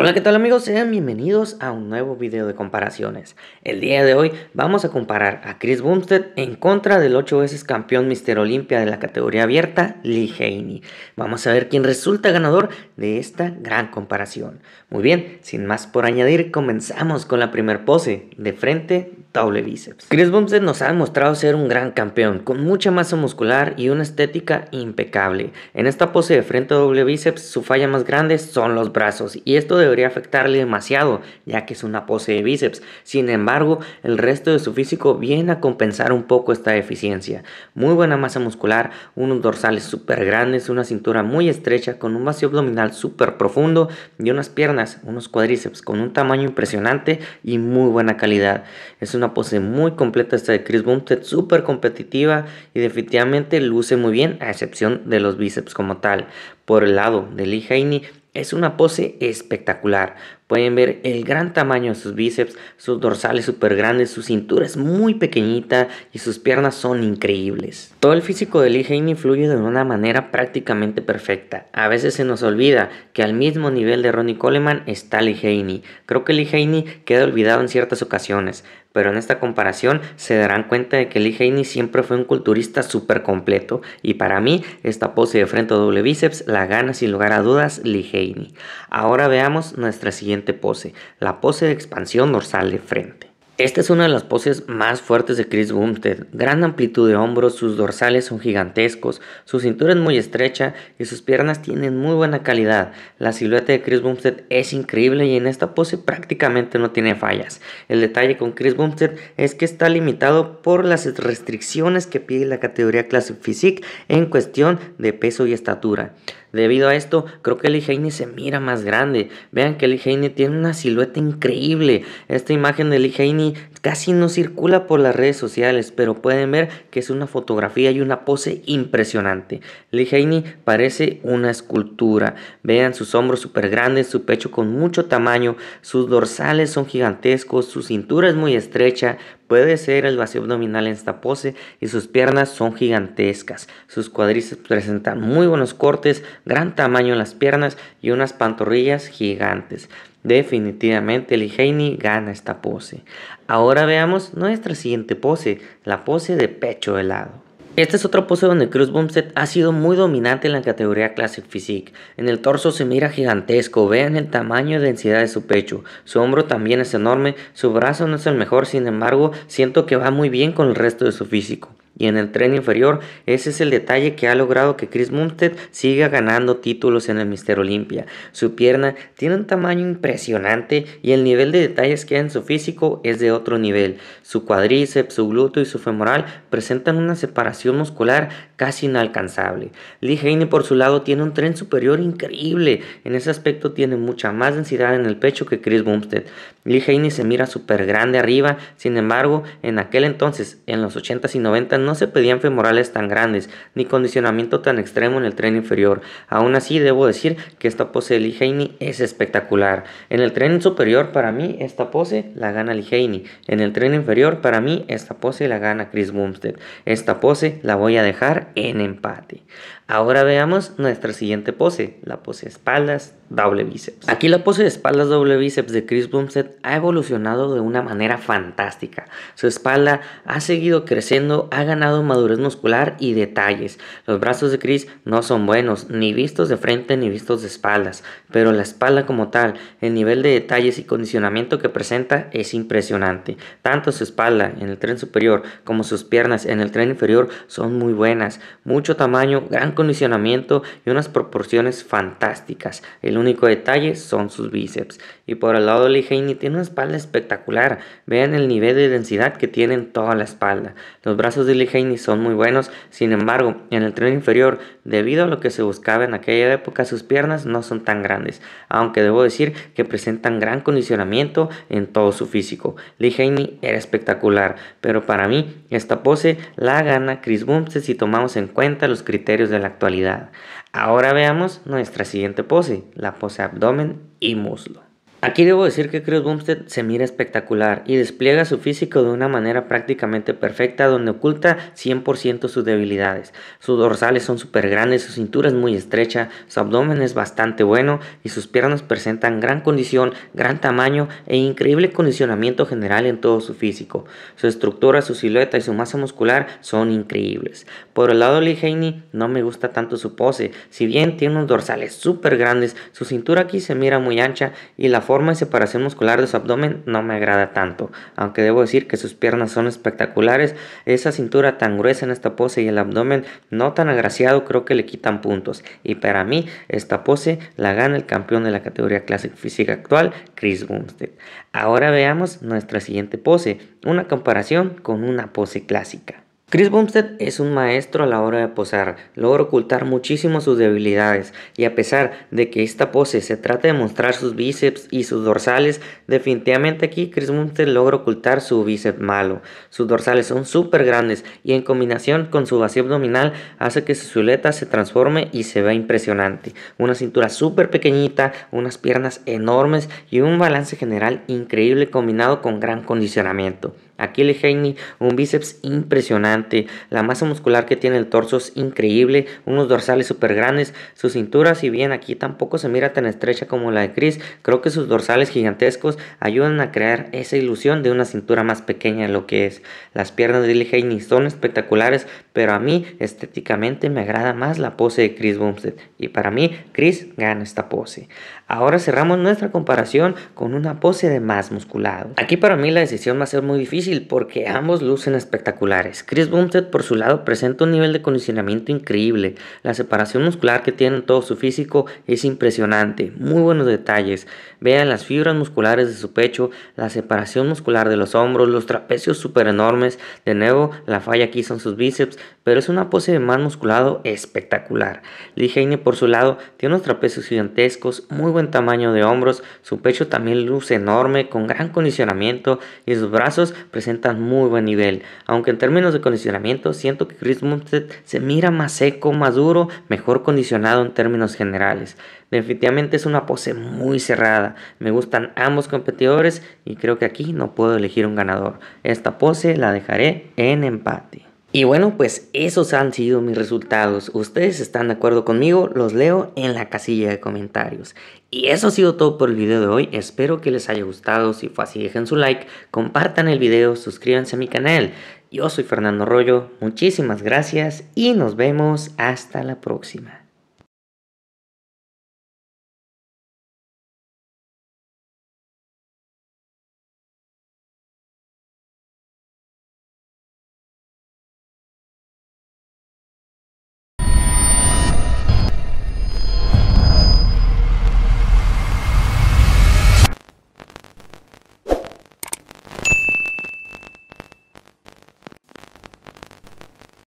Hola, ¿qué tal amigos? Sean bienvenidos a un nuevo video de comparaciones. El día de hoy vamos a comparar a Chris Bumstead en contra del 8 veces campeón Mister Olimpia de la categoría abierta, Lee Haney. Vamos a ver quién resulta ganador de esta gran comparación. Muy bien, sin más por añadir, comenzamos con la primer pose, de frente, doble bíceps. Chris Bumstead nos ha demostrado ser un gran campeón, con mucha masa muscular y una estética impecable. En esta pose de frente doble bíceps, su falla más grande son los brazos, y esto debería afectarle demasiado, ya que es una pose de bíceps. Sin embargo, el resto de su físico viene a compensar un poco esta deficiencia. Muy buena masa muscular, unos dorsales súper grandes, una cintura muy estrecha, con un vacío abdominal súper profundo, y unas piernas, unos cuadríceps con un tamaño impresionante y muy buena calidad. Es una pose muy completa esta de Chris Bumstead, súper competitiva y definitivamente luce muy bien a excepción de los bíceps como tal. Por el lado de Lee Haney es una pose espectacular, Pueden ver el gran tamaño de sus bíceps, sus dorsales súper grandes, su cintura es muy pequeñita y sus piernas son increíbles. Todo el físico de Lee Haney fluye de una manera prácticamente perfecta. A veces se nos olvida que al mismo nivel de Ronnie Coleman está Lee Haney. Creo que Lee Haney queda olvidado en ciertas ocasiones, pero en esta comparación se darán cuenta de que Lee Haney siempre fue un culturista súper completo y para mí esta pose de frente a doble bíceps la gana sin lugar a dudas Lee Haney. Ahora veamos nuestra siguiente pose, la pose de expansión dorsal de frente. Esta es una de las poses más fuertes de Chris Bumstead. Gran amplitud de hombros, sus dorsales son gigantescos, su cintura es muy estrecha y sus piernas tienen muy buena calidad. La silueta de Chris Bumstead es increíble y en esta pose prácticamente no tiene fallas. El detalle con Chris Bumstead es que está limitado por las restricciones que pide la categoría Classic Physique en cuestión de peso y estatura. Debido a esto, creo que el Heine se mira más grande. Vean que el Heine tiene una silueta increíble. Esta imagen de Lee Heine casi no circula por las redes sociales, pero pueden ver que es una fotografía y una pose impresionante. Lee parece una escultura. Vean sus hombros súper grandes, su pecho con mucho tamaño, sus dorsales son gigantescos, su cintura es muy estrecha, puede ser el vacío abdominal en esta pose y sus piernas son gigantescas. Sus cuadrices presentan muy buenos cortes, gran tamaño en las piernas y unas pantorrillas gigantes. Definitivamente Lee Heini gana esta pose. Ahora veamos nuestra siguiente pose, la pose de pecho helado. Esta es otra pose donde Cruz Bumstead ha sido muy dominante en la categoría Classic Physique. En el torso se mira gigantesco, vean el tamaño y densidad de su pecho. Su hombro también es enorme, su brazo no es el mejor, sin embargo, siento que va muy bien con el resto de su físico. Y en el tren inferior, ese es el detalle que ha logrado que Chris Mumstead siga ganando títulos en el Mister Olympia. Su pierna tiene un tamaño impresionante y el nivel de detalles que hay en su físico es de otro nivel. Su cuadríceps, su glúteo y su femoral presentan una separación muscular casi inalcanzable. Lee Heine por su lado tiene un tren superior increíble, en ese aspecto tiene mucha más densidad en el pecho que Chris Bumstead. Lee Heine se mira súper grande arriba, sin embargo, en aquel entonces, en los 80s y 90s, no se pedían femorales tan grandes, ni condicionamiento tan extremo en el tren inferior. Aún así, debo decir que esta pose de Lee Heine es espectacular. En el tren superior, para mí, esta pose la gana Lee En el tren inferior, para mí, esta pose la gana Chris Bumstead. Esta pose la voy a dejar en empate. Ahora veamos nuestra siguiente pose, la pose espaldas, doble bíceps. Aquí la pose de espaldas, doble bíceps de Chris Bumstead ha evolucionado de una manera fantástica. Su espalda ha seguido creciendo, ha ganado madurez muscular y detalles. Los brazos de Chris no son buenos, ni vistos de frente ni vistos de espaldas, pero la espalda como tal, el nivel de detalles y condicionamiento que presenta es impresionante. Tanto su espalda en el tren superior como sus piernas en el tren inferior son muy buenas. Mucho tamaño, gran condicionamiento y unas proporciones fantásticas. El único detalle son sus bíceps. Y por el lado de Lee Haney tiene una espalda espectacular. Vean el nivel de densidad que tiene en toda la espalda. Los brazos de Lee Haney son muy buenos, sin embargo, en el tren inferior, debido a lo que se buscaba en aquella época, sus piernas no son tan grandes, aunque debo decir que presentan gran condicionamiento en todo su físico. Lee Haney era espectacular, pero para mí esta pose la gana Chris Bumstead si tomamos en cuenta los criterios de la actualidad. Ahora veamos nuestra siguiente pose, la pose abdomen y muslo. Aquí debo decir que Chris Bumstead se mira espectacular y despliega su físico de una manera prácticamente perfecta donde oculta 100% sus debilidades. Sus dorsales son súper grandes, su cintura es muy estrecha, su abdomen es bastante bueno y sus piernas presentan gran condición, gran tamaño e increíble condicionamiento general en todo su físico. Su estructura, su silueta y su masa muscular son increíbles. Por el lado de Lee Haney no me gusta tanto su pose, si bien tiene unos dorsales súper grandes, su cintura aquí se mira muy ancha y la forma y separación muscular de su abdomen no me agrada tanto, aunque debo decir que sus piernas son espectaculares, esa cintura tan gruesa en esta pose y el abdomen no tan agraciado creo que le quitan puntos, y para mí esta pose la gana el campeón de la categoría Classic Física actual, Chris Bumstead. Ahora veamos nuestra siguiente pose, una comparación con una pose clásica. Chris Bumstead es un maestro a la hora de posar, logra ocultar muchísimo sus debilidades y a pesar de que esta pose se trata de mostrar sus bíceps y sus dorsales, definitivamente aquí Chris Bumstead logra ocultar su bíceps malo. Sus dorsales son súper grandes y en combinación con su vacío abdominal hace que su silueta se transforme y se vea impresionante. Una cintura súper pequeñita, unas piernas enormes y un balance general increíble combinado con gran condicionamiento. Aquí Heine, un bíceps impresionante, la masa muscular que tiene el torso es increíble, unos dorsales súper grandes, su cintura si bien aquí tampoco se mira tan estrecha como la de Chris, creo que sus dorsales gigantescos ayudan a crear esa ilusión de una cintura más pequeña de lo que es. Las piernas de Lee son espectaculares, pero a mí estéticamente me agrada más la pose de Chris Bumstead y para mí Chris gana esta pose. Ahora cerramos nuestra comparación con una pose de más musculado. Aquí para mí la decisión va a ser muy difícil porque ambos lucen espectaculares. Chris Bumstead por su lado presenta un nivel de condicionamiento increíble. La separación muscular que tiene en todo su físico es impresionante. Muy buenos detalles. Vean las fibras musculares de su pecho, la separación muscular de los hombros, los trapecios super enormes. De nuevo, la falla aquí son sus bíceps, pero es una pose de man musculado espectacular. Lee Heine por su lado tiene unos trapecios gigantescos, muy buen tamaño de hombros, su pecho también luce enorme con gran condicionamiento y sus brazos presentan muy buen nivel, aunque en términos de condicionamiento siento que Chris Munstead se mira más seco, más duro, mejor condicionado en términos generales. Definitivamente es una pose muy cerrada, me gustan ambos competidores y creo que aquí no puedo elegir un ganador. Esta pose la dejaré en empate. Y bueno, pues esos han sido mis resultados. ¿Ustedes están de acuerdo conmigo? Los leo en la casilla de comentarios. Y eso ha sido todo por el video de hoy. Espero que les haya gustado. Si fue así, dejen su like, compartan el video, suscríbanse a mi canal. Yo soy Fernando Rollo. Muchísimas gracias y nos vemos hasta la próxima.